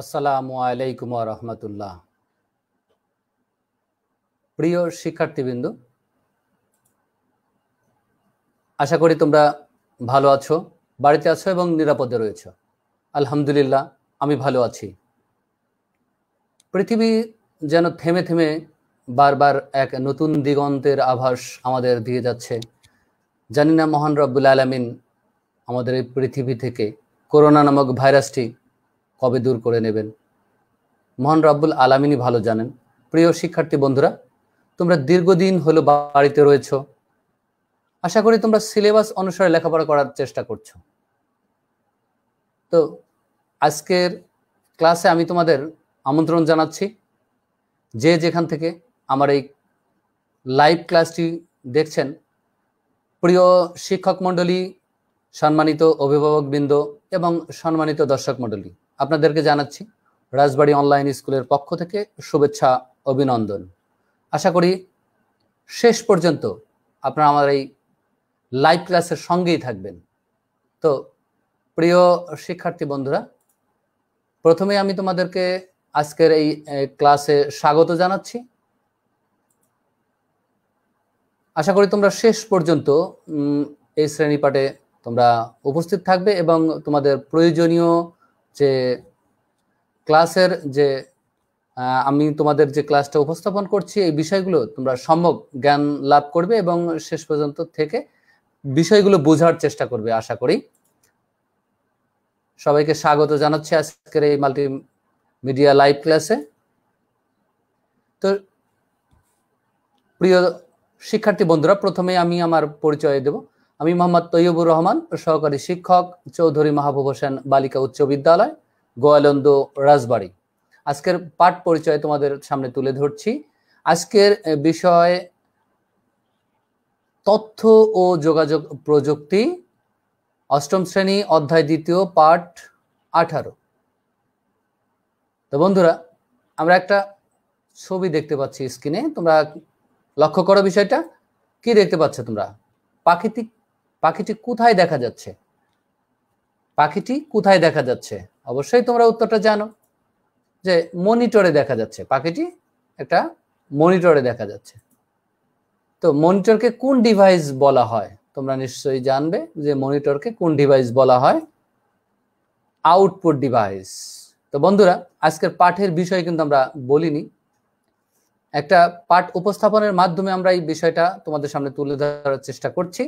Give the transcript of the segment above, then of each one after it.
আসসালামু আলাইকুম রহমতুল্লাহ প্রিয় শিক্ষার্থীবৃন্দ আশা করি তোমরা ভালো আছো বাড়িতে আছো এবং নিরাপদে রয়েছ আলহামদুলিল্লাহ আমি ভালো আছি পৃথিবী যেন থেমে থেমে বারবার এক নতুন দিগন্তের আভাস আমাদের দিয়ে যাচ্ছে জানি না মহান রব্বুল আলমিন আমাদের এই পৃথিবী থেকে করোনা নামক ভাইরাসটি কবে দূর করে নেবেন মহান রব্বুল আলামিনী ভালো জানেন প্রিয় শিক্ষার্থী বন্ধুরা তোমরা দীর্ঘদিন হলো বাড়িতে রয়েছ আশা করি তোমরা সিলেবাস অনুসারে লেখাপড়া করার চেষ্টা করছো তো আজকের ক্লাসে আমি তোমাদের আমন্ত্রণ জানাচ্ছি যে যেখান থেকে আমার এই লাইভ ক্লাসটি দেখছেন প্রিয় শিক্ষক মণ্ডলী সম্মানিত অভিভাবকবৃন্দ এবং সম্মানিত দর্শক মণ্ডলী আপনাদেরকে জানাচ্ছি রাজবাড়ি অনলাইন স্কুলের পক্ষ থেকে শুভেচ্ছা অভিনন্দন আশা করি শেষ পর্যন্ত আপনারা আমার এই লাইভ ক্লাসের সঙ্গেই থাকবেন তো প্রিয় শিক্ষার্থী বন্ধুরা প্রথমে আমি তোমাদেরকে আজকের এই ক্লাসে স্বাগত জানাচ্ছি আশা করি তোমরা শেষ পর্যন্ত এই শ্রেণীপাঠে তোমরা উপস্থিত থাকবে এবং তোমাদের প্রয়োজনীয় যে ক্লাসের যে আমি তোমাদের যে ক্লাসটা উপস্থাপন করছি এই বিষয়গুলো তোমরা সম্ভব জ্ঞান লাভ করবে এবং শেষ পর্যন্ত থেকে বিষয়গুলো বোঝার চেষ্টা করবে আশা করি সবাইকে স্বাগত জানাচ্ছি আজকের এই মাল্টি মিডিয়া লাইভ ক্লাসে তো প্রিয় শিক্ষার্থী বন্ধুরা প্রথমে আমি আমার পরিচয় দেব আমি মোহাম্মদ তৈয়বুর রহমান সহকারী শিক্ষক চৌধুরী মাহবুব হোসেন বালিকা উচ্চ বিদ্যালয় গোয়ালন্দ রাজবাড়ি আজকের পাঠ পরিচয় তোমাদের সামনে তুলে ধরছি আজকের বিষয় তথ্য ও যোগাযোগ প্রযুক্তি অষ্টম শ্রেণী অধ্যায় দ্বিতীয় পাঠ আঠারো তো বন্ধুরা আমরা একটা ছবি দেখতে পাচ্ছি স্ক্রিনে তোমরা লক্ষ্য করো বিষয়টা কি দেখতে পাচ্ছ তোমরা প্রাকৃতিক পাখিটি কোথায় দেখা যাচ্ছে পাখিটি কোথায় দেখা যাচ্ছে অবশ্যই তোমরা উত্তরটা জানো যে মনিটরে দেখা যাচ্ছে পাখিটি একটা মনিটরে দেখা যাচ্ছে তো মনিটরকে কোন ডিভাইস বলা হয় তোমরা নিশ্চয়ই জানবে যে মনিটরকে কোন ডিভাইস বলা হয় আউটপুট ডিভাইস তো বন্ধুরা আজকের পাঠের বিষয় কিন্তু আমরা বলিনি একটা পাঠ উপস্থাপনের মাধ্যমে আমরা এই বিষয়টা তোমাদের সামনে তুলে ধরার চেষ্টা করছি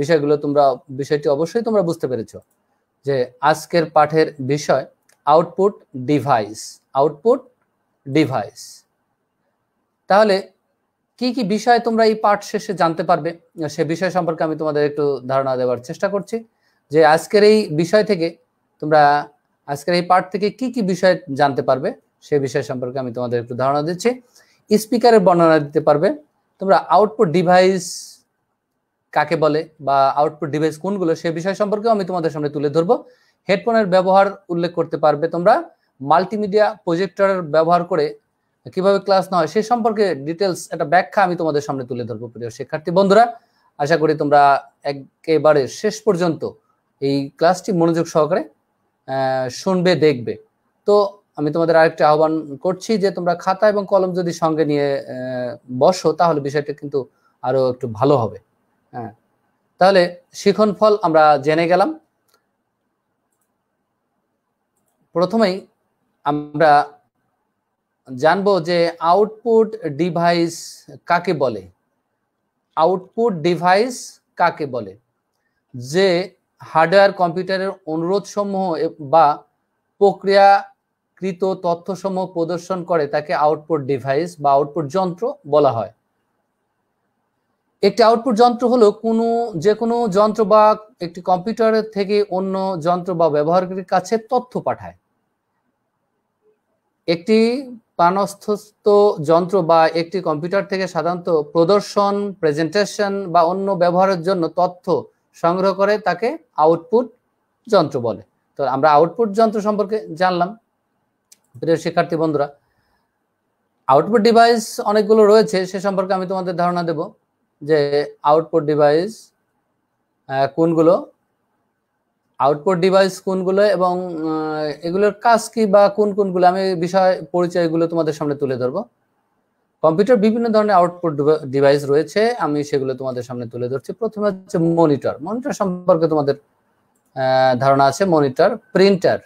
বিষয়গুলো তোমরা বিষয়টি অবশ্যই তোমরা বুঝতে পেরেছ যে আজকের পাঠের বিষয় আউটপুট ডিভাইস আউটপুট ডিভাইস তাহলে কি কি বিষয় তোমরা এই পাঠ শেষে জানতে পারবে সে বিষয় সম্পর্কে আমি তোমাদের একটু ধারণা দেওয়ার চেষ্টা করছি যে আজকের এই বিষয় থেকে তোমরা আজকের এই পাঠ থেকে কি কি বিষয় জানতে পারবে সে বিষয় সম্পর্কে আমি তোমাদের একটু ধারণা দিচ্ছি স্পিকারের বর্ণনা দিতে পারবে তোমরা আউটপুট ডিভাইস কাকে বলে বা আউটপুট ডিভাইস কোনগুলো সে বিষয় সম্পর্কেও আমি তোমাদের সামনে তুলে ধরবো হেডফোনের ব্যবহার উল্লেখ করতে পারবে তোমরা মাল্টিমিডিয়া প্রজেক্টর ব্যবহার করে কিভাবে ক্লাস না হয় সে সম্পর্কে ডিটেলস একটা ব্যাখ্যা আমি তোমাদের সামনে তুলে ধরবো প্রিয় শিক্ষার্থী বন্ধুরা আশা করি তোমরা একেবারে শেষ পর্যন্ত এই ক্লাসটি মনোযোগ সহকারে শুনবে দেখবে তো আমি তোমাদের আরেকটা আহ্বান করছি যে তোমরা খাতা এবং কলম যদি সঙ্গে নিয়ে বসো তাহলে বিষয়টা কিন্তু আরো একটু ভালো হবে হ্যাঁ তাহলে শিখন ফল আমরা জেনে গেলাম প্রথমেই আমরা জানবো যে আউটপুট ডিভাইস কাকে বলে আউটপুট ডিভাইস কাকে বলে যে হার্ডওয়্যার কম্পিউটারের অনুরোধ সমূহ বা প্রক্রিয়াকৃত তথ্যসমূহ প্রদর্শন করে তাকে আউটপুট ডিভাইস বা আউটপুট যন্ত্র বলা হয় একটি আউটপুট যন্ত্র হলো কোনো যে কোনো যন্ত্র বা একটি কম্পিউটার থেকে অন্য যন্ত্র বা ব্যবহারকারীর কাছে তথ্য পাঠায় একটি প্রাণস্থস্থ যন্ত্র বা একটি কম্পিউটার থেকে সাধারণত প্রদর্শন প্রেজেন্টেশন বা অন্য ব্যবহারের জন্য তথ্য সংগ্রহ করে তাকে আউটপুট যন্ত্র বলে তো আমরা আউটপুট যন্ত্র সম্পর্কে জানলাম প্রিয় শিক্ষার্থী বন্ধুরা আউটপুট ডিভাইস অনেকগুলো রয়েছে সে সম্পর্কে আমি তোমাদের ধারণা দেবো যে আউটপুট ডিভাইস কোনগুলো আউটপুট ডিভাইস কোনগুলো এবং এগুলোর কাজ কি বা কোন কোনগুলো আমি বিষয় পরিচয়গুলো তোমাদের সামনে তুলে ধরবো কম্পিউটার বিভিন্ন ধরনের আউটপুট ডিভাইস রয়েছে আমি সেগুলো তোমাদের সামনে তুলে ধরছি প্রথমে হচ্ছে মনিটর মনিটর সম্পর্কে তোমাদের ধারণা আছে মনিটর প্রিন্টার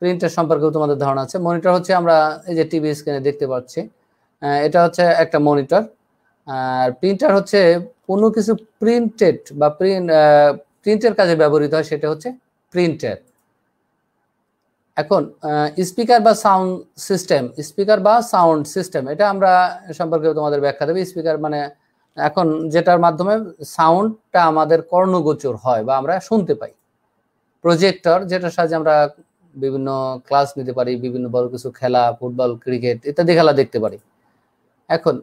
প্রিন্টার সম্পর্কেও তোমাদের ধারণা আছে মনিটর হচ্ছে আমরা এই যে টিভি স্ক্রিনে দেখতে পাচ্ছি এটা হচ্ছে একটা মনিটর আর প্রিন্টার হচ্ছে কোনো কিছু প্রিন্টেড বা প্রিন্ট প্রিন্টের কাজে ব্যবহৃত হয় সেটা হচ্ছে প্রিন্টার এখন স্পিকার বা সাউন্ড সিস্টেম স্পিকার বা সাউন্ড সিস্টেম এটা আমরা সম্পর্কে তোমাদের ব্যাখ্যা দেবো স্পিকার মানে এখন যেটার মাধ্যমে সাউন্ডটা আমাদের কর্ণগোচর হয় বা আমরা শুনতে পাই প্রজেক্টর যেটার সাহায্যে আমরা বিভিন্ন ক্লাস নিতে পারি বিভিন্ন বড় কিছু খেলা ফুটবল ক্রিকেট ইত্যাদি খেলা দেখতে পারি এখন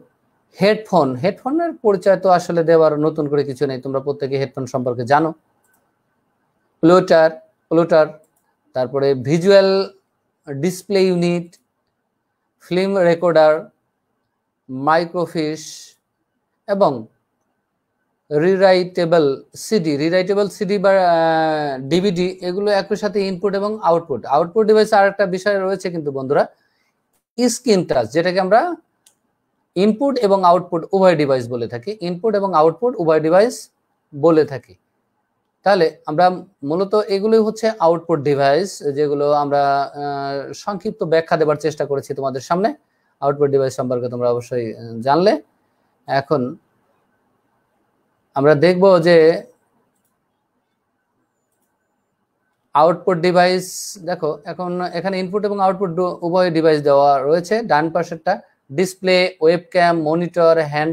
হেডফোন হেডফোনের পরিচয় তো আসলে দেওয়ার নতুন করে কিছু নেই তোমরা প্রত্যেকে হেডফোন সম্পর্কে জানো প্লোটার প্লোটার তারপরে visual display unit film recorder microfiche এবং রিরাইটেবল সিডি রিরাইটেবল সিডি বা ডিভিডি এগুলো একই সাথে ইনপুট এবং আউটপুট আউটপুট ডিভাইস আর একটা বিষয় রয়েছে কিন্তু বন্ধুরা স্ক্রিন টাচ যেটাকে আমরা ইনপুট এবং আউটপুট উভয় ডিভাইস বলে থাকি ইনপুট এবং আউটপুট উভয় ডিভাইস বলে থাকি তাহলে আমরা মূলত এগুলোই হচ্ছে আউটপুট ডিভাইস যেগুলো আমরা সংক্ষিপ্ত ব্যাখ্যা দেবার চেষ্টা করেছি তোমাদের সামনে আউটপুট ডিভাইস সম্পর্কে তোমরা অবশ্যই জানলে এখন আমরা দেখব যে আউটপুট ডিভাইস দেখো এখন এখানে ইনপুট এবং আউটপুট উভয় ডিভাইস দেওয়া রয়েছে ডান পাশেরটা display webcam monitor hand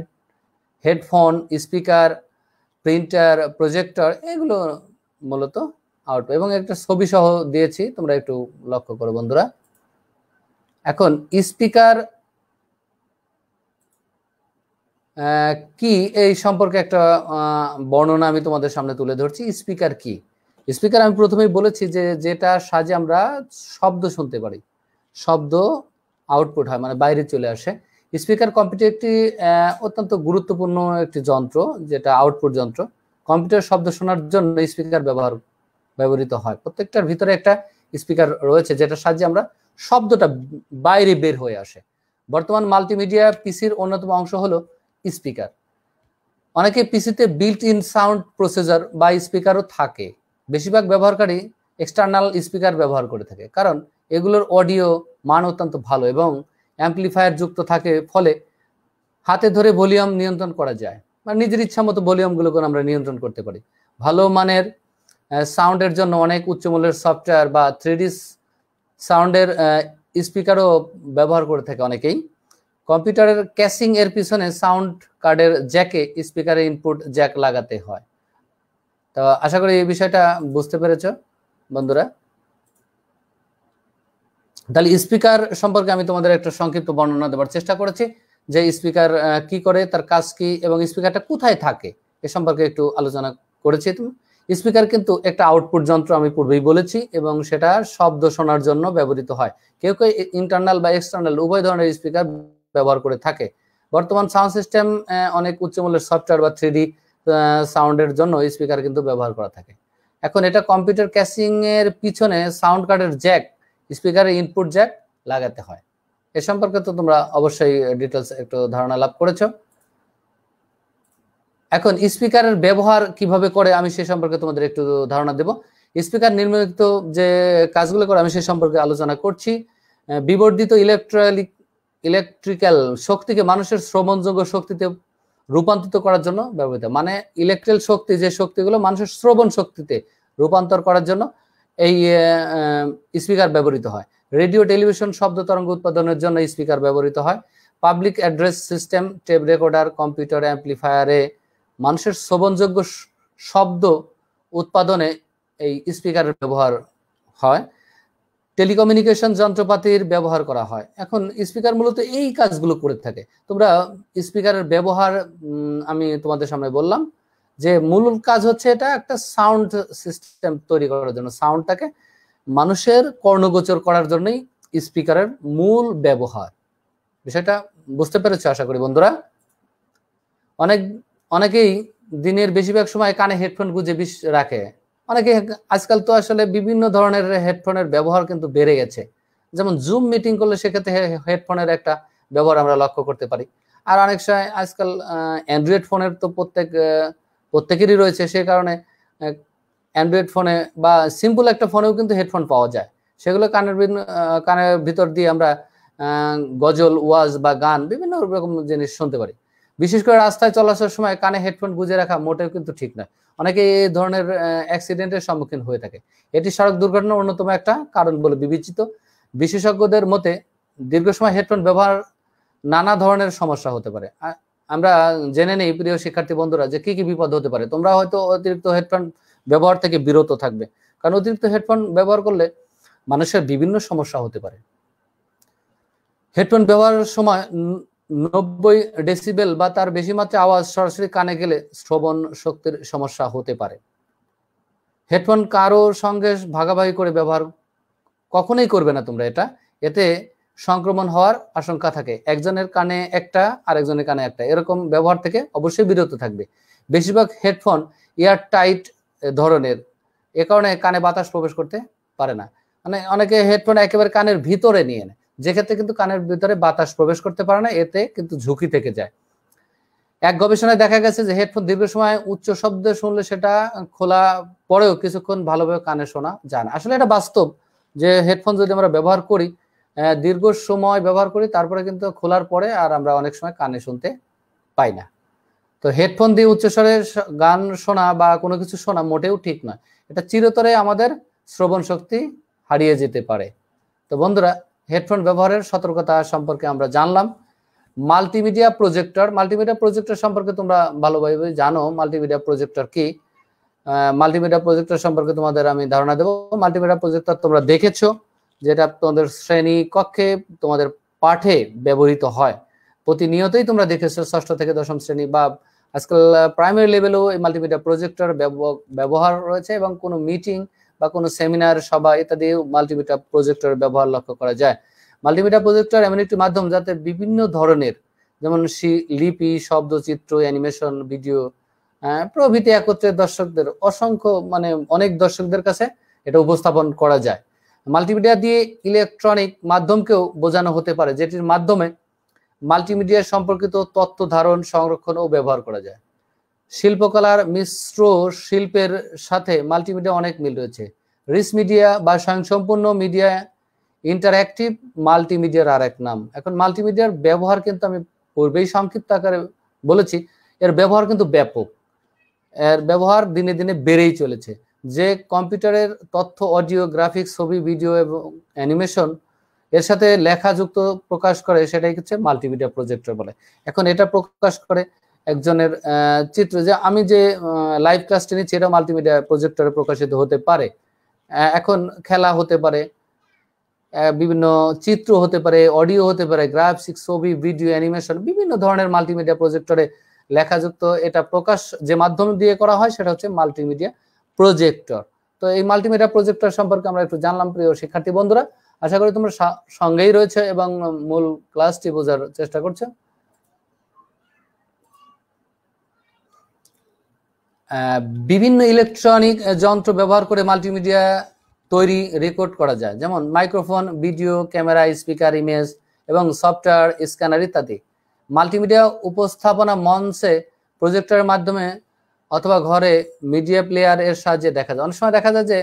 headphone speaker printer projector এগুলো মূলত আউটপুট এবং একটা ছবি সহ দিয়েছি তোমরা একটু লক্ষ্য করো বন্ধুরা এখন স্পিকার কি এই সম্পর্কে একটা বর্ণনা আমি তোমাদের সামনে তুলে ধরছি স্পিকার কি স্পিকার আমি প্রথমেই বলেছি যে যেটা সাজে আমরা শব্দ শুনতে পারি শব্দ আউটপুট হয় মানে বাইরে চলে আসে স্পিকার কম্পিউটার একটি অত্যন্ত গুরুত্বপূর্ণ একটি যন্ত্র যেটা আউটপুট যন্ত্র কম্পিউটার শব্দ শোনার জন্য স্পিকার ব্যবহার ব্যবহৃত হয় প্রত্যেকটার ভিতরে একটা স্পিকার রয়েছে যেটা সাহায্যে আমরা শব্দটা বাইরে বের হয়ে আসে বর্তমান মাল্টিমিডিয়া পিসির অন্যতম অংশ হলো স্পিকার অনেকে পিসিতে বিল্ট ইন সাউন্ড প্রসেসর বা স্পিকারও থাকে বেশিরভাগ ব্যবহারকারী এক্সটার্নাল স্পিকার ব্যবহার করে থাকে কারণ এগুলোর অডিও মান অত্যন্ত ভালো এবং অ্যাম্পলিফায়ার যুক্ত থাকে ফলে হাতে ধরে ভলিউম নিয়ন্ত্রণ করা যায় মানে নিজের ইচ্ছা মতো ভলিউমগুলোকে আমরা নিয়ন্ত্রণ করতে পারি ভালো মানের সাউন্ডের জন্য অনেক উচ্চমূল্যের সফটওয়্যার বা থ্রি সাউন্ডের স্পিকারও ব্যবহার করে থাকে অনেকেই কম্পিউটারের ক্যাশিং এর পিছনে সাউন্ড কার্ডের জ্যাকে স্পিকারের ইনপুট জ্যাক লাগাতে হয় তো আশা করি এই বিষয়টা বুঝতে পেরেছ বন্ধুরা তাহলে স্পিকার সম্পর্কে আমি তোমাদের একটা সংক্ষিপ্ত বর্ণনা দেওয়ার চেষ্টা করেছি যে স্পিকার কি করে তার কাজ কি এবং স্পিকারটা কোথায় থাকে এ সম্পর্কে একটু আলোচনা করেছি তুমি স্পিকার কিন্তু একটা আউটপুট যন্ত্র আমি পূর্বেই বলেছি এবং সেটা শব্দ শোনার জন্য ব্যবহৃত হয় কেউ কেউ ইন্টারনাল বা এক্সটার্নাল উভয় ধরনের স্পিকার ব্যবহার করে থাকে বর্তমান সাউন্ড সিস্টেম অনেক উচ্চমূল্যের সফটওয়্যার বা থ্রি সাউন্ডের জন্য স্পিকার কিন্তু ব্যবহার করা থাকে এখন এটা কম্পিউটার ক্যাশিং এর পিছনে সাউন্ড কার্ডের জ্যাক স্পিকারে ইনপুট জ্যাক লাগাতে হয় এ সম্পর্কে তো তোমরা অবশ্যই ডিটেলস একটু ধারণা লাভ করেছো এখন স্পিকারের ব্যবহার কিভাবে করে আমি সে সম্পর্কে তোমাদের একটু ধারণা দেব স্পিকার নির্মিত যে কাজগুলো করে আমি সে সম্পর্কে আলোচনা করছি বিবর্ধিত ইলেকট্রনিক ইলেকট্রিক্যাল শক্তিকে মানুষের শ্রবণযোগ্য শক্তিতে রূপান্তরিত করার জন্য ব্যবহৃত মানে ইলেকট্রিক্যাল শক্তি যে শক্তিগুলো মানুষের শ্রবণ শক্তিতে রূপান্তর করার জন্য এই স্পিকার ব্যবহৃত হয় রেডিও টেলিভিশন শব্দ তরঙ্গ উৎপাদনের জন্য স্পিকার ব্যবহৃত হয় public address system tape recorder computer অ্যাম্পলিফায়ারে মানুষের শ্রবণযোগ্য শব্দ উৎপাদনে এই স্পিকারের ব্যবহার হয় টেলিকমিউনিকেশন যন্ত্রপাতির ব্যবহার করা হয় এখন স্পিকার মূলত এই কাজগুলো করে থাকে তোমরা স্পিকারের ব্যবহার আমি তোমাদের সামনে বললাম যে মূল কাজ হচ্ছে এটা একটা সাউন্ড সিস্টেম তৈরি করার জন্য সাউন্ডটাকে মানুষের কর্ণগোচর করার জন্যই স্পিকারের মূল ব্যবহার বিষয়টা বুঝতে পেরেছ আশা করি বন্ধুরা অনেক অনেকেই দিনের বেশিরভাগ সময় কানে হেডফোন গুঁজে বিষ রাখে অনেকে আজকাল তো আসলে বিভিন্ন ধরনের হেডফোনের ব্যবহার কিন্তু বেড়ে গেছে যেমন জুম মিটিং করলে সেক্ষেত্রে হেডফোনের একটা ব্যবহার আমরা লক্ষ্য করতে পারি আর অনেক সময় আজকাল অ্যান্ড্রয়েড ফোনের তো প্রত্যেক প্রত্যেকেরই রয়েছে সে কারণে অ্যান্ড্রয়েড ফোনে বা সিম্পল একটা ফোনেও কিন্তু হেডফোন পাওয়া যায় সেগুলো কানের কানের ভিতর দিয়ে আমরা গজল ওয়াজ বা গান বিভিন্ন রকম জিনিস শুনতে পারি বিশেষ করে রাস্তায় চলাচলের সময় কানে হেডফোন গুঁজে রাখা মোটেও কিন্তু ঠিক নয় অনেকে এই ধরনের অ্যাক্সিডেন্টের সম্মুখীন হয়ে থাকে এটি সড়ক দুর্ঘটনার অন্যতম একটা কারণ বলে বিবেচিত বিশেষজ্ঞদের মতে দীর্ঘ সময় হেডফোন ব্যবহার নানা ধরনের সমস্যা হতে পারে আমরা জেনে নেই প্রিয় শিক্ষার্থী বন্ধুরা যে কি কি বিপদ হতে পারে তোমরা হয়তো অতিরিক্ত হেডফোন ব্যবহার থেকে বিরত থাকবে কারণ অতিরিক্ত হেডফোন ব্যবহার করলে মানুষের বিভিন্ন সমস্যা হতে পারে হেডফোন ব্যবহারের সময় নব্বই ডেসিবেল বা তার বেশি মাত্রা আওয়াজ সরাসরি কানে গেলে শ্রবণ শক্তির সমস্যা হতে পারে হেডফোন কারো সঙ্গে ভাগাভাগি করে ব্যবহার কখনোই করবে না তোমরা এটা এতে সংক্রমণ হওয়ার আশঙ্কা থাকে একজনের কানে একটা আর একজনের কানে একটা এরকম ব্যবহার থেকে অবশ্যই বিরত থাকবে বেশিরভাগ হেডফোন এয়ার টাইট ধরনের এ কারণে কানে বাতাস প্রবেশ করতে পারে না মানে অনেকে হেডফোন একেবারে কানের ভিতরে নিয়ে নেয় যেক্ষেত্রে কিন্তু কানের ভিতরে বাতাস প্রবেশ করতে পারে না এতে কিন্তু ঝুঁকি থেকে যায় এক গবেষণায় দেখা গেছে যে হেডফোন দীর্ঘ সময় উচ্চ শব্দে শুনলে সেটা খোলা পরেও কিছুক্ষণ ভালোভাবে কানে শোনা যায় না আসলে এটা বাস্তব যে হেডফোন যদি আমরা ব্যবহার করি দীর্ঘ সময় ব্যবহার করি তারপরে কিন্তু খোলার পরে আর আমরা অনেক সময় কানে শুনতে পাই না তো হেডফোন দিয়ে উচ্চস্বরে গান শোনা বা কোনো কিছু শোনা মোটেও ঠিক নয় এটা চিরতরে আমাদের শ্রবণ শক্তি হারিয়ে যেতে পারে তো বন্ধুরা হেডফোন ব্যবহারের সতর্কতা সম্পর্কে আমরা জানলাম মাল্টিমিডিয়া প্রজেক্টর মাল্টিমিডিয়া প্রজেক্টর সম্পর্কে তোমরা ভালোভাবে জানো মাল্টিমিডিয়া প্রজেক্টর কি মাল্টিমিডিয়া প্রজেক্টর সম্পর্কে তোমাদের আমি ধারণা দেবো মাল্টিমিডিয়া প্রজেক্টর তোমরা দেখেছো যেটা তোমাদের শ্রেণী কক্ষে তোমাদের পাঠে ব্যবহৃত হয় প্রতিনিয়তই তোমরা দেখেছো ষষ্ঠ থেকে দশম শ্রেণী বা আজকাল প্রাইমারি লেভেলেও এই মাল্টিমিডিয়া প্রজেক্টর ব্যবহার রয়েছে এবং কোনো মিটিং বা কোনো সেমিনার সভা ইত্যাদি মাল্টিমিডিয়া প্রজেক্টর ব্যবহার লক্ষ্য করা যায় মাল্টিমিডিয়া প্রজেক্টর এমন একটি মাধ্যম যাতে বিভিন্ন ধরনের যেমন লিপি শব্দ চিত্র অ্যানিমেশন ভিডিও প্রভৃতি একত্রে দর্শকদের অসংখ্য মানে অনেক দর্শকদের কাছে এটা উপস্থাপন করা যায় মাল্টিমিডিয়া দিয়ে ইলেকট্রনিক মাধ্যমকেও বোঝানো হতে পারে যেটির মাধ্যমে মাল্টিমিডিয়া সম্পর্কিত তথ্য ধারণ সংরক্ষণ ও ব্যবহার করা যায় শিল্পকলার মিশ্র শিল্পের সাথে মাল্টিমিডিয়া অনেক মিল রয়েছে রিস মিডিয়া বা স্বয়ংসম্পূর্ণ মিডিয়া ইন্টারঅ্যাক্টিভ মাল্টিমিডিয়ার আর এক নাম এখন মাল্টিমিডিয়ার ব্যবহার কিন্তু আমি পূর্বেই সংক্ষিপ্ত আকারে বলেছি এর ব্যবহার কিন্তু ব্যাপক এর ব্যবহার দিনে দিনে বেড়েই চলেছে যে কম্পিউটারের তথ্য অডিও গ্রাফিক্স ছবি ভিডিও এবং অ্যানিমেশন এর সাথে লেখা যুক্ত প্রকাশ করে সেটাই হচ্ছে মাল্টিমিডিয়া প্রজেক্টর বলে এখন এটা প্রকাশ করে একজনের চিত্র যে আমি যে লাইভ ক্লাসটি নিচ্ছি এটা মাল্টিমিডিয়া প্রজেক্টরে প্রকাশিত হতে পারে এখন খেলা হতে পারে বিভিন্ন চিত্র হতে পারে অডিও হতে পারে গ্রাফিক্স ছবি ভিডিও অ্যানিমেশন বিভিন্ন ধরনের মাল্টিমিডিয়া প্রজেক্টরে লেখাযুক্ত এটা প্রকাশ যে মাধ্যম দিয়ে করা হয় সেটা হচ্ছে মাল্টিমিডিয়া প্রজেক্টর তো এই মাল্টিমিডিয়া প্রজেক্টর সম্পর্কে আমরা একটু জানলাম প্রিয় শিক্ষার্থী বন্ধুরা আশা করি তোমরা সঙ্গেই রয়েছে এবং মূল ক্লাসটি বোঝার চেষ্টা করছো বিভিন্ন ইলেকট্রনিক যন্ত্র ব্যবহার করে মাল্টিমিডিয়া তৈরি রেকর্ড করা যায় যেমন microphone video camera speaker image এবং সফটওয়্যার স্ক্যানার ইত্যাদি মাল্টিমিডিয়া উপস্থাপনা মঞ্চে প্রজেক্টরের মাধ্যমে অথবা ঘরে মিডিয়া প্লেয়ার এর সাহায্যে দেখা যায় অনেক সময় দেখা যায় যে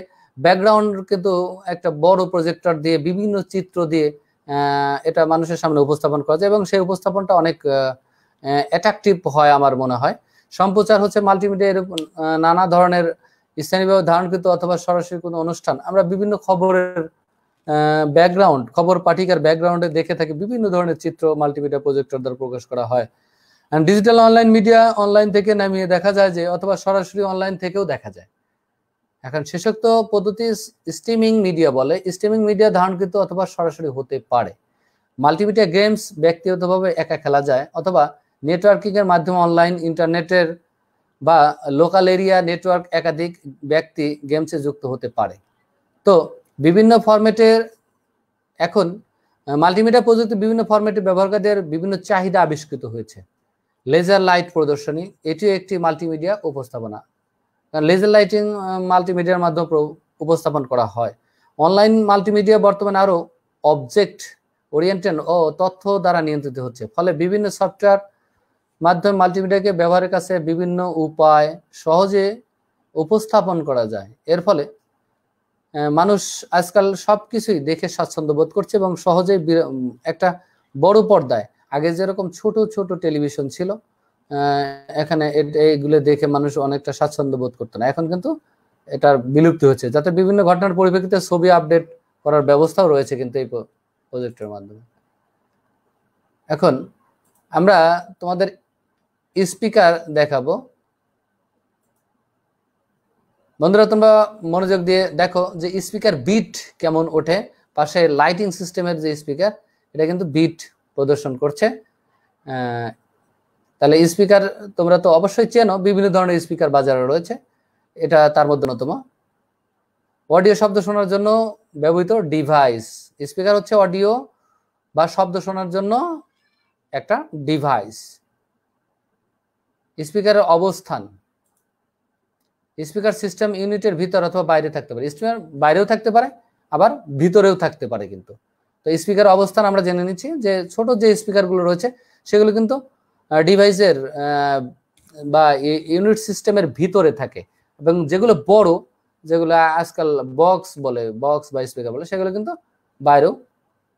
ব্যাকগ্রাউন্ড কিন্তু একটা বড় প্রজেক্টর দিয়ে বিভিন্ন চিত্র দিয়ে এটা মানুষের সামনে উপস্থাপন করা যায় এবং সেই উপস্থাপনটা অনেক অ্যাট্রাকটিভ হয় আমার মনে হয় সম্প্রচার হচ্ছে মাল্টিমিডিয়া এরকম নানা ধরনের স্থানীয়ভাবে ধারণকৃত অথবা সরাসরি কোনো অনুষ্ঠান আমরা বিভিন্ন খবরের ব্যাকগ্রাউন্ড খবর পাঠিকার ব্যাকগ্রাউন্ডে দেখে থাকি বিভিন্ন ধরনের চিত্র মাল্টিমিডিয়া প্রজেক্টর দ্বারা প্রকাশ করা হয় ডিজিটাল অনলাইন মিডিয়া অনলাইন থেকে নামিয়ে দেখা যায় যে অথবা সরাসরি অনলাইন থেকেও দেখা যায় এখন শেষোক্ত পদ্ধতি স্ট্রিমিং মিডিয়া বলে স্ট্রিমিং মিডিয়া ধারণকৃত অথবা সরাসরি হতে পারে মাল্টিমিডিয়া গেমস ব্যক্তিগতভাবে একা খেলা যায় অথবা নেটওয়ার্কিংয়ের মাধ্যমে অনলাইন ইন্টারনেটের বা লোকাল এরিয়া নেটওয়ার্ক একাধিক ব্যক্তি গেমসে যুক্ত হতে পারে তো বিভিন্ন ফরম্যাটের এখন মাল্টিমিডিয়া প্রযুক্তি বিভিন্ন ফরম্যাটে ব্যবহারকারীদের বিভিন্ন চাহিদা আবিষ্কৃত হয়েছে লেজার লাইট প্রদর্শনী এটিও একটি মাল্টিমিডিয়া উপস্থাপনা কারণ লেজার লাইটিং মাল্টিমিডিয়ার মাধ্যমে উপস্থাপন করা হয় অনলাইন মাল্টিমিডিয়া বর্তমানে আরও অবজেক্ট ওরিয়েন্টেড ও তথ্য দ্বারা নিয়ন্ত্রিত হচ্ছে ফলে বিভিন্ন সফটওয়্যার মাধ্যমে মাল্টিমিডিয়াকে ব্যবহারের কাছে বিভিন্ন উপায় সহজে উপস্থাপন করা যায় এর ফলে মানুষ আজকাল সব কিছুই দেখে স্বাচ্ছন্দ্য বোধ করছে এবং সহজেই একটা বড় পর্দায় আগে যেরকম ছোট ছোট টেলিভিশন ছিল এখানে এইগুলো দেখে মানুষ অনেকটা স্বাচ্ছন্দ্য বোধ করতো না এখন কিন্তু এটার বিলুপ্তি হচ্ছে যাতে বিভিন্ন ঘটনার পরিপ্রেক্ষিতে ছবি আপডেট করার ব্যবস্থাও রয়েছে কিন্তু এই প্রজেক্টের মাধ্যমে এখন আমরা তোমাদের স্পিকার দেখাবো বন্ধুরা তোমরা মনোযোগ দিয়ে দেখো যে স্পিকার বিট কেমন ওঠে পাশে লাইটিং সিস্টেমের যে স্পিকার এটা কিন্তু বিট প্রদর্শন করছে তাহলে স্পিকার তোমরা তো অবশ্যই চেনো বিভিন্ন ধরনের স্পিকার বাজারে রয়েছে এটা তার মধ্যে অন্যতম অডিও শব্দ শোনার জন্য ব্যবহৃত ডিভাইস স্পিকার হচ্ছে অডিও বা শব্দ শোনার জন্য একটা ডিভাইস স্পিকারের অবস্থান স্পিকার সিস্টেম ইউনিটের ভিতর অথবা বাইরে থাকতে পারে স্পিকার বাইরেও থাকতে পারে আবার ভিতরেও থাকতে পারে কিন্তু তো স্পিকার অবস্থান আমরা জেনে নিচ্ছি যে ছোট যে স্পিকারগুলো রয়েছে সেগুলো কিন্তু ডিভাইসের বা ইউনিট সিস্টেমের ভিতরে থাকে এবং যেগুলো বড় যেগুলো আজকাল বক্স বলে বক্স বা স্পিকার বলে সেগুলো কিন্তু বাইরেও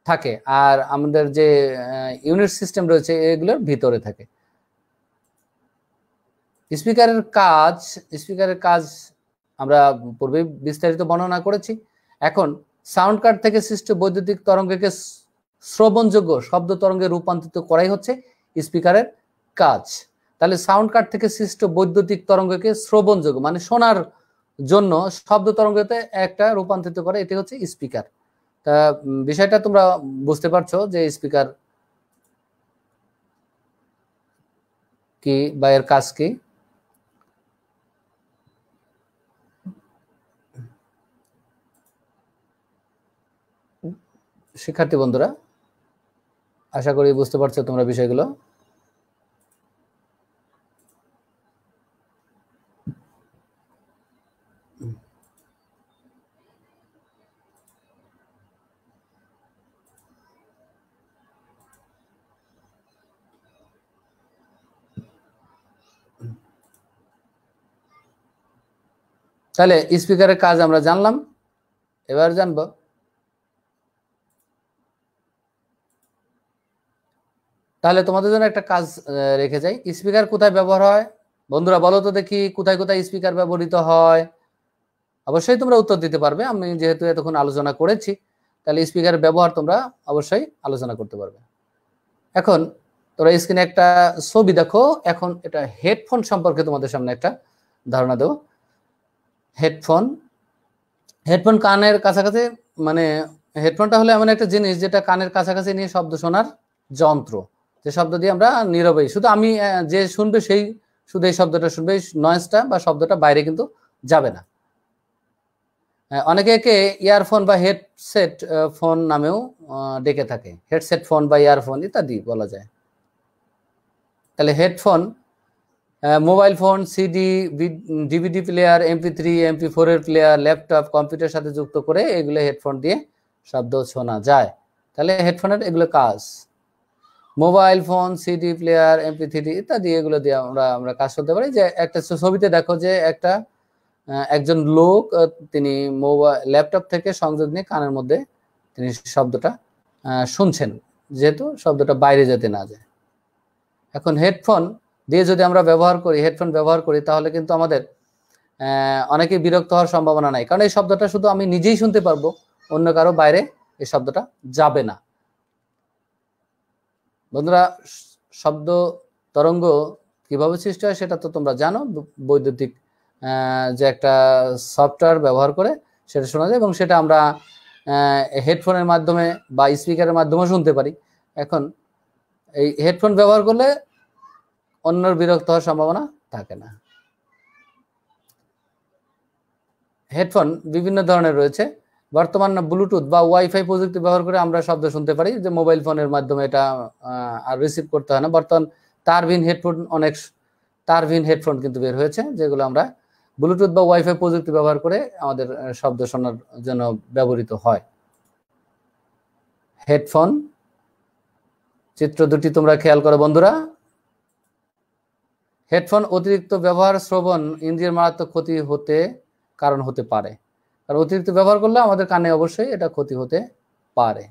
থাকে আর আমাদের যে ইউনিট সিস্টেম রয়েছে এগুলোর ভিতরে থাকে স্পিকারের কাজ স্পিকারের কাজ আমরা পূর্বে বিস্তারিত বর্ণনা করেছি এখন সাউন্ড কার্ড থেকে সৃষ্ট বৈদ্যুতিক তরঙ্গকে শ্রবণযোগ্য শব্দ তরঙ্গে রূপান্তরিত করাই হচ্ছে স্পিকারের কাজ তাহলে সাউন্ড কার্ড থেকে সৃষ্ট বৈদ্যুতিক তরঙ্গকে শ্রবণযোগ্য মানে শোনার জন্য শব্দ তরঙ্গতে একটা রূপান্তরিত করে এটি হচ্ছে স্পিকার তা বিষয়টা তোমরা বুঝতে পারছো যে স্পিকার কি বা এর কাজ কি শিক্ষার্থী বন্ধুরা আশা করি বুঝতে পারছো তোমরা বিষয়গুলো তাহলে স্পিকারের কাজ আমরা জানলাম এবার জানবো তাহলে তোমাদের জন্য একটা কাজ রেখে যাই স্পিকার কোথায় ব্যবহার হয় বন্ধুরা বলো তো দেখি কোথায় কোথায় স্পিকার ব্যবহৃত হয় অবশ্যই তোমরা উত্তর দিতে পারবে আমি যেহেতু এতক্ষণ আলোচনা করেছি তাহলে স্পিকারের ব্যবহার তোমরা অবশ্যই আলোচনা করতে পারবে এখন তোমরা স্ক্রিনে একটা ছবি দেখো এখন এটা হেডফোন সম্পর্কে তোমাদের সামনে একটা ধারণা দেবো হেডফোন হেডফোন কানের কাছাকাছি মানে হেডফোনটা হলো এমন একটা জিনিস যেটা কানের কাছাকাছি নিয়ে শব্দ শোনার যন্ত্র যে শব্দ দিয়ে আমরা নিরবে শুধু আমি যে শুনবে সেই শুধু এই শব্দটা শুনবে নয়েসটা বা শব্দটা বাইরে কিন্তু যাবে না অনেকে একে ইয়ারফোন বা হেডসেট ফোন নামেও ডেকে থাকে হেডসেট ফোন বা ইয়ারফোন ইত্যাদি বলা যায় তাহলে headphone mobile phone CD DVD player MP three MP ফোরের প্লেয়ার ল্যাপটপ কম্পিউটার সাথে যুক্ত করে এগুলো হেডফোন দিয়ে শব্দ শোনা যায় তাহলে হেডফোনের এগুলো কাজ mobile phone CD player MP three ইত্যাদি এগুলো দিয়ে আমরা আমরা কাজ করতে পারি যে একটা ছবিতে দেখো যে একটা একজন লোক তিনি মোবাইল ল্যাপটপ থেকে সংযোগ নিয়ে কানের মধ্যে তিনি শব্দটা শুনছেন যেহেতু শব্দটা বাইরে যেতে না যায় এখন হেডফোন দিয়ে যদি আমরা ব্যবহার করি হেডফোন ব্যবহার করি তাহলে কিন্তু আমাদের অনেকে বিরক্ত হওয়ার সম্ভাবনা নাই কারণ এই শব্দটা শুধু আমি নিজেই শুনতে পারবো অন্য কারো বাইরে এই শব্দটা যাবে না বন্ধুরা শব্দ তরঙ্গ কিভাবে সৃষ্টি হয় সেটা তো তোমরা জানো বৈদ্যুতিক যে একটা সফটওয়্যার ব্যবহার করে সেটা শোনা যায় এবং সেটা আমরা হেডফোনের মাধ্যমে বা স্পিকারের মাধ্যমে শুনতে পারি এখন এই হেডফোন ব্যবহার করলে অন্যর বিরক্ত হওয়ার সম্ভাবনা থাকে না হেডফোন বিভিন্ন ধরনের রয়েছে বর্তমান ব্লুটুথ বা ওয়াইফাই প্রযুক্তি ব্যবহার করে আমরা শব্দ শুনতে পারি যে মোবাইল ফোনের মাধ্যমে এটা আর রিসিভ করতে হয় না বর্তমান তারভিন হেডফোন অনেক তারভিন হেডফোন কিন্তু বের হয়েছে যেগুলো আমরা ব্লুটুথ বা ওয়াইফাই প্রযুক্তি ব্যবহার করে আমাদের শব্দ শোনার জন্য ব্যবহৃত হয় হেডফোন চিত্র দুটি তোমরা খেয়াল করো বন্ধুরা হেডফোন অতিরিক্ত ব্যবহার শ্রবণ ইন্দ্রিয়ের মারাত্মক ক্ষতি হতে কারণ হতে পারে আর অতিরিক্ত ব্যবহার করলে আমাদের কানে অবশ্যই এটা ক্ষতি হতে পারে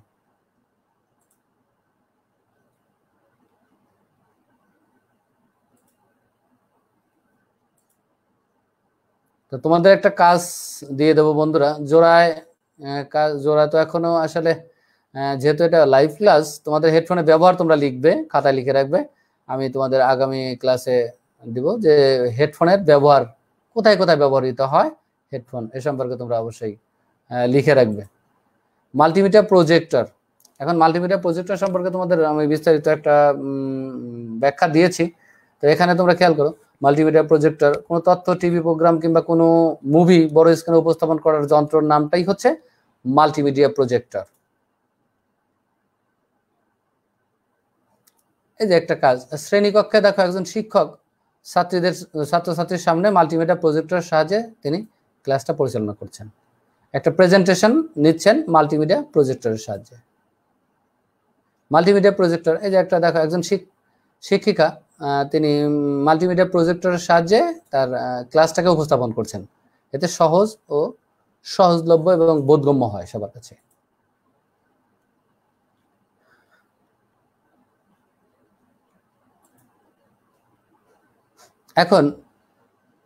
তো তোমাদের একটা কাজ দিয়ে দেবো বন্ধুরা জোড়ায় কাজ জোড়া তো এখনো আসলে যেহেতু এটা লাইভ ক্লাস তোমাদের হেডফোনের ব্যবহার তোমরা লিখবে খাতায় লিখে রাখবে আমি তোমাদের আগামী ক্লাসে দিব যে হেডফোনের ব্যবহার কোথায় কোথায় ব্যবহৃত হয় হেডফোন এ সম্পর্কে তোমরা অবশ্যই লিখে রাখবে মাল্টিমিডিয়া প্রজেক্টর এখন মাল্টিমিডিয়া প্রজেক্টর সম্পর্কে তোমাদের আমি বিস্তারিত একটা ব্যাখ্যা দিয়েছি তো এখানে তোমরা খেয়াল করো মাল্টিমিডিয়া প্রজেক্টর কোনো তথ্য টিভি প্রোগ্রাম কিংবা কোনো মুভি বড় স্ক্রিনে উপস্থাপন করার যন্ত্রর নামটাই হচ্ছে মাল্টিমিডিয়া প্রজেক্টর এই যে একটা কাজ শ্রেণীকক্ষে দেখো একজন শিক্ষক ছাত্রীদের ছাত্রছাত্রীর সামনে মাল্টিমিডিয়া প্রজেক্টরের সাহায্যে তিনি ক্লাসটা পরিচালনা করছেন একটা প্রেজেন্টেশন নিচ্ছেন মাল্টিমিডিয়া প্রজেক্টরের সাহায্যে মাল্টিমিডিয়া প্রজেক্টর এই যে একটা দেখো একজন শিক্ষিকা তিনি মাল্টিমিডিয়া প্রজেক্টরের সাহায্যে তার ক্লাসটাকে উপস্থাপন করছেন এতে সহজ ও সহজলভ্য এবং বোধগম্য হয় সবার কাছে এখন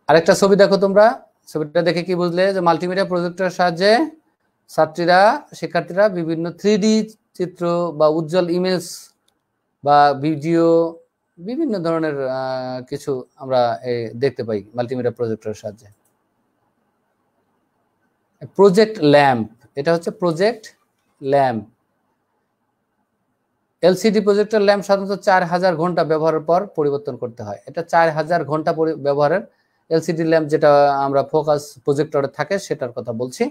আরেকটা ছবি দেখো তোমরা ছবিটা দেখে কি বুঝলে যে মাল্টিমিডিয়া প্রজেক্টের সাহায্যে ছাত্রীরা শিক্ষার্থীরা বিভিন্ন থ্রি চিত্র বা উজ্জ্বল ইমেজ বা ভিডিও বিভিন্ন ধরনের কিছু আমরা দেখতে পাই মাল্টিমিডিয়া প্রজেক্টের সাহায্যে প্রজেক্ট ল্যাম্প এটা হচ্ছে প্রজেক্ট ল্যাম্প এলসিডি প্রজেক্টের ল্যাম্প সাধারণত চার হাজার ঘন্টা ব্যবহারের পর পরিবর্তন করতে হয় এটা চার হাজার ঘন্টা ব্যবহারের এলসিডি ল্যাম্প যেটা আমরা ফোকাস প্রজেক্টরে থাকে সেটার কথা বলছি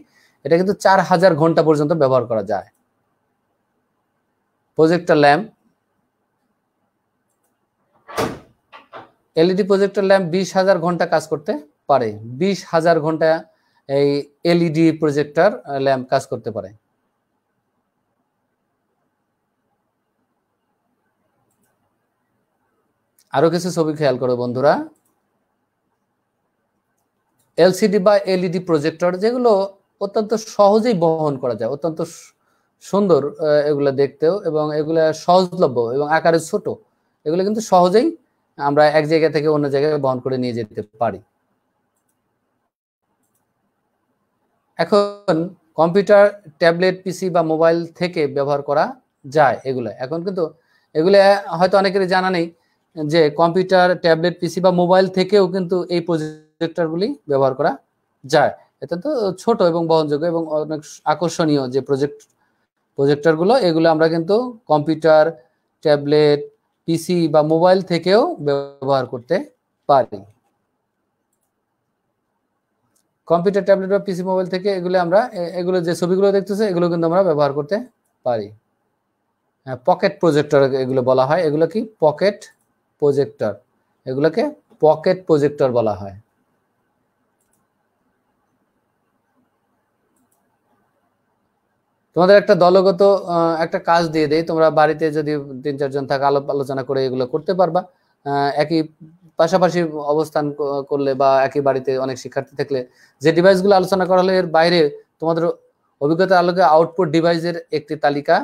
এটা কিন্তু চার হাজার ঘন্টা পর্যন্ত ব্যবহার করা যায় projector lamp LED projector lamp বিশ হাজার ঘন্টা কাজ করতে পারে বিশ হাজার ঘন্টা এই এলইডি প্রজেক্টর ল্যাম্প কাজ করতে পারে আরো কিছু ছবি খেয়াল করো বন্ধুরা এলসিডি বা এলইডি প্রজেক্টর যেগুলো অত্যন্ত সহজেই বহন করা যায় অত্যন্ত সুন্দর এগুলো দেখতেও এবং এগুলো সহজলভ্য এবং আকারে ছোট এগুলো কিন্তু সহজেই আমরা এক জায়গা থেকে অন্য জায়গায় বহন করে নিয়ে যেতে পারি এখন কম্পিউটার ট্যাবলেট পিসি বা মোবাইল থেকে ব্যবহার করা যায় এগুলো এখন কিন্তু এগুলো হয়তো অনেকেরই জানা নেই যে কম্পিউটার ট্যাবলেট পিসি বা মোবাইল থেকেও কিন্তু এই প্রজেক্ট প্রজেক্টরগুলি ব্যবহার করা যায় এটা তো ছোট এবং বহনযোগ্য এবং অনেক আকর্ষণীয় যে প্রজেক্ট প্রজেক্টরগুলো এগুলো আমরা কিন্তু কম্পিউটার ট্যাবলেট পিসি বা মোবাইল থেকেও ব্যবহার করতে পারি কম্পিউটার ট্যাবলেট বা পিসি মোবাইল থেকে এগুলো আমরা এগুলো যে ছবিগুলো দেখতেছে এগুলো কিন্তু আমরা ব্যবহার করতে পারি পকেট হ্যাঁ, প্রজেক্টর এগুলো বলা হয় এগুলো কি পকেট প্রজেক্টর এগুলোকে পকেট প্রজেক্টর বলা হয় তোমাদের একটা দলগত একটা কাজ দিয়ে দেয় তোমরা বাড়িতে যদি তিন চারজন থাকে আলোপ আলোচনা করে এগুলো করতে পারবা একই পাশাপাশি অবস্থান করলে বা একই বাড়িতে অনেক শিক্ষার্থী থাকলে যে ডিভাইসগুলো আলোচনা করা হলো এর বাইরে তোমাদের অভিজ্ঞতা আলোকে আউটপুট ডিভাইসের একটি তালিকা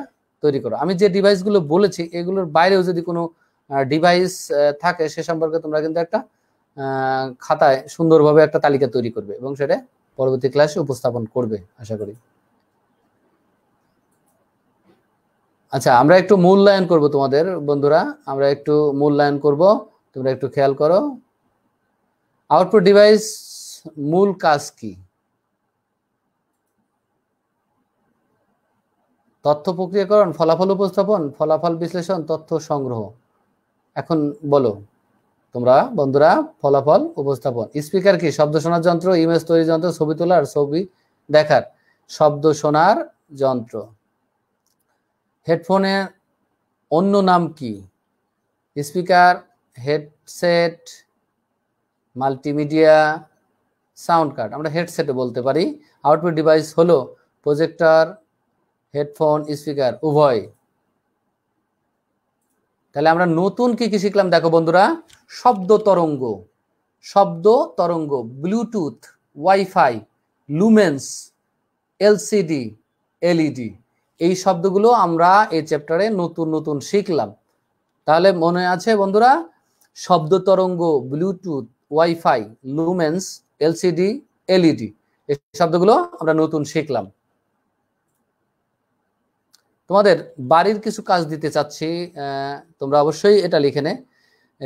তৈরি করো আমি যে ডিভাইসগুলো বলেছি এগুলোর বাইরেও যদি কোনো ডিভাইস থাকে সে সম্পর্কে তোমরা কিন্তু একটা খাতায় সুন্দরভাবে একটা তালিকা তৈরি করবে এবং সেটা পরবর্তী ক্লাসে উপস্থাপন করবে আশা করি আচ্ছা আমরা একটু মূল্যায়ন করব তোমাদের বন্ধুরা আমরা একটু মূল্যায়ন করব তোমরা একটু খেয়াল করো আউটপুট ডিভাইস মূল কাজ কি তথ্য প্রক্রিয়াকরণ ফলাফল উপস্থাপন ফলাফল বিশ্লেষণ তথ্য সংগ্রহ এখন বলো তোমরা বন্ধুরা ফলাফল উপস্থাপন স্পিকার কি শব্দ শোনার যন্ত্র ইমেজ তৈরি যন্ত্র ছবি তোলার ছবি দেখার শব্দ শোনার যন্ত্র হেডফোনের অন্য নাম কি speaker headset multimedia sound card আমরা হেডসেটে বলতে পারি আউটপুট ডিভাইস হলো প্রজেক্টর হেডফোন স্পিকার উভয় তাহলে আমরা নতুন কি কি শিখলাম দেখো বন্ধুরা শব্দ তরঙ্গ শব্দ তরঙ্গ Bluetooth wifi lumens LCD LED এই শব্দগুলো আমরা এই চ্যাপ্টারে নতুন নতুন শিখলাম তাহলে মনে আছে বন্ধুরা শব্দ তরঙ্গ Bluetooth wifi lumens LCD LED এই শব্দগুলো আমরা নতুন শিখলাম তোমাদের বাড়ির কিছু কাজ দিতে চাচ্ছি তোমরা অবশ্যই এটা লিখে নে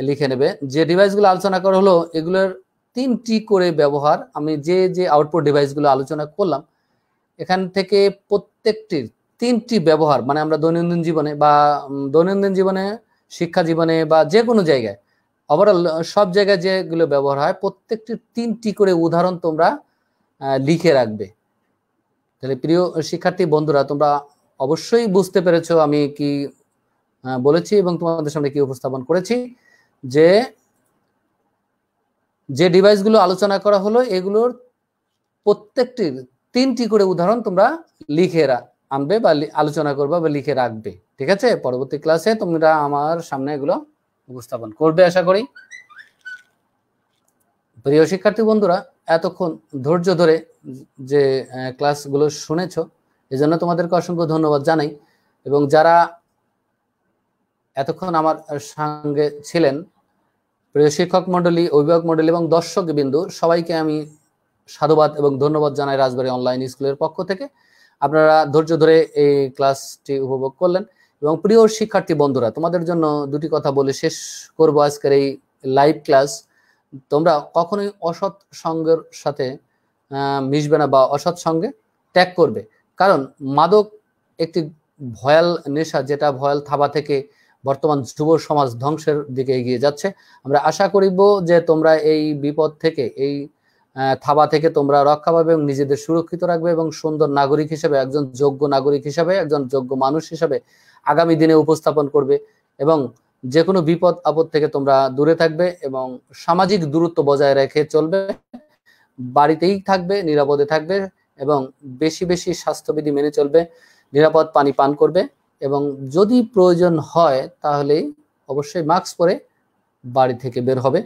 লিখে নেবে যে ডিভাইসগুলো আলোচনা করা হলো এগুলোর তিনটি করে ব্যবহার আমি যে যে আউটপুট ডিভাইসগুলো আলোচনা করলাম এখান থেকে প্রত্যেকটির তিনটি ব্যবহার মানে আমরা দৈনন্দিন জীবনে বা দৈনন্দিন জীবনে শিক্ষা জীবনে বা যে কোনো জায়গায় ওভারঅল সব জায়গায় যেগুলো ব্যবহার হয় প্রত্যেকটি তিনটি করে উদাহরণ তোমরা লিখে রাখবে তাহলে প্রিয় শিক্ষার্থী বন্ধুরা তোমরা অবশ্যই বুঝতে পেরেছো আমি কি বলেছি এবং তোমাদের সামনে কি উপস্থাপন করেছি যে যে ডিভাইসগুলো আলোচনা করা হলো এগুলোর প্রত্যেকটির তিনটি করে উদাহরণ তোমরা লিখে আনবে বা আলোচনা করবে বা লিখে রাখবে ঠিক আছে পরবর্তী ক্লাসে তোমরা আমার সামনে এগুলো উপস্থাপন করবে আশা করি প্রিয় শিক্ষার্থী বন্ধুরা এতক্ষণ ধৈর্য ধরে যে ক্লাসগুলো শুনেছ এজন্য তোমাদেরকে অসংখ্য ধন্যবাদ জানাই এবং যারা এতক্ষণ আমার সঙ্গে ছিলেন প্রিয় শিক্ষক মণ্ডলী অভিভাবক মন্ডলী এবং দর্শক বিন্দু সবাইকে আমি সাধুবাদ এবং ধন্যবাদ জানাই রাজবাড়ি অনলাইন স্কুলের পক্ষ থেকে আপনারা ধৈর্য ধরে এই ক্লাসটি উপভোগ করলেন এবং প্রিয় শিক্ষার্থী বন্ধুরা তোমাদের জন্য দুটি কথা বলে শেষ করব আজকের এই লাইভ ক্লাস তোমরা কখনোই অসৎ সঙ্গের সাথে মিশবে না বা অসৎ সঙ্গে ত্যাগ করবে কারণ মাদক একটি ভয়াল নেশা যেটা ভয়াল থাবা থেকে বর্তমান যুব সমাজ ধ্বংসের দিকে এগিয়ে যাচ্ছে আমরা আশা করিব যে তোমরা এই বিপদ থেকে এই থাবা থেকে তোমরা রক্ষা পাবে এবং নিজেদের সুরক্ষিত রাখবে এবং সুন্দর নাগরিক হিসেবে একজন যোগ্য নাগরিক হিসেবে একজন যোগ্য মানুষ হিসেবে আগামী দিনে উপস্থাপন করবে এবং যে কোনো বিপদ আপদ থেকে তোমরা দূরে থাকবে এবং সামাজিক দূরত্ব বজায় রেখে চলবে বাড়িতেই থাকবে নিরাপদে থাকবে এবং বেশি বেশি স্বাস্থ্যবিধি মেনে চলবে নিরাপদ পানি পান করবে এবং যদি প্রয়োজন হয় তাহলে অবশ্যই মাস্ক পরে বাড়ি থেকে বের হবে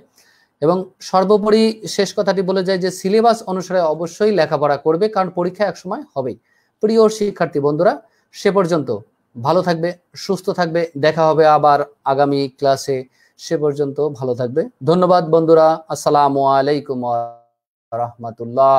এবং সর্বোপরি শেষ কথাটি বলে যায় যে সিলেবাস অনুসারে অবশ্যই লেখাপড়া করবে কারণ পরীক্ষা একসময় হবেই প্রিয় শিক্ষার্থী বন্ধুরা সে পর্যন্ত ভালো থাকবে সুস্থ থাকবে দেখা হবে আবার আগামী ক্লাসে সে পর্যন্ত ভালো থাকবে ধন্যবাদ বন্ধুরা আসসালামু আলাইকুম রহমতুল্লাহ